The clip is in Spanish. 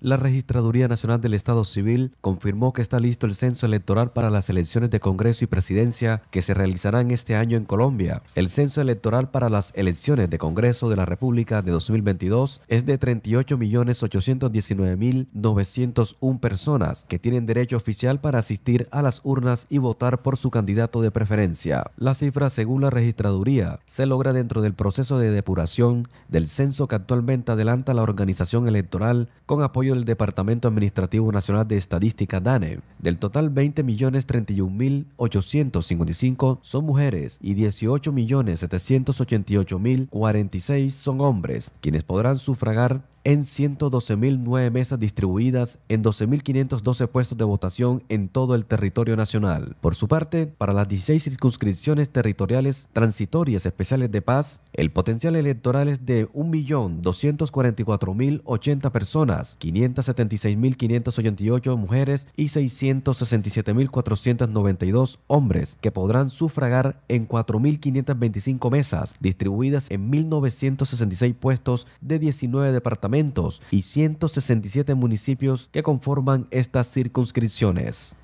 la Registraduría Nacional del Estado Civil confirmó que está listo el censo electoral para las elecciones de Congreso y Presidencia que se realizarán este año en Colombia. El censo electoral para las elecciones de Congreso de la República de 2022 es de 38.819.901 personas que tienen derecho oficial para asistir a las urnas y votar por su candidato de preferencia. La cifra, según la Registraduría, se logra dentro del proceso de depuración del censo que actualmente adelanta la organización electoral con apoyo el Departamento Administrativo Nacional de Estadística, DANE, del total, 20.031.855 son mujeres y 18.788.046 son hombres, quienes podrán sufragar en 112.009 mesas distribuidas en 12.512 puestos de votación en todo el territorio nacional. Por su parte, para las 16 circunscripciones territoriales transitorias especiales de paz, el potencial electoral es de 1.244.080 personas, 576.588 mujeres y 600 167.492 hombres que podrán sufragar en 4.525 mesas distribuidas en 1.966 puestos de 19 departamentos y 167 municipios que conforman estas circunscripciones.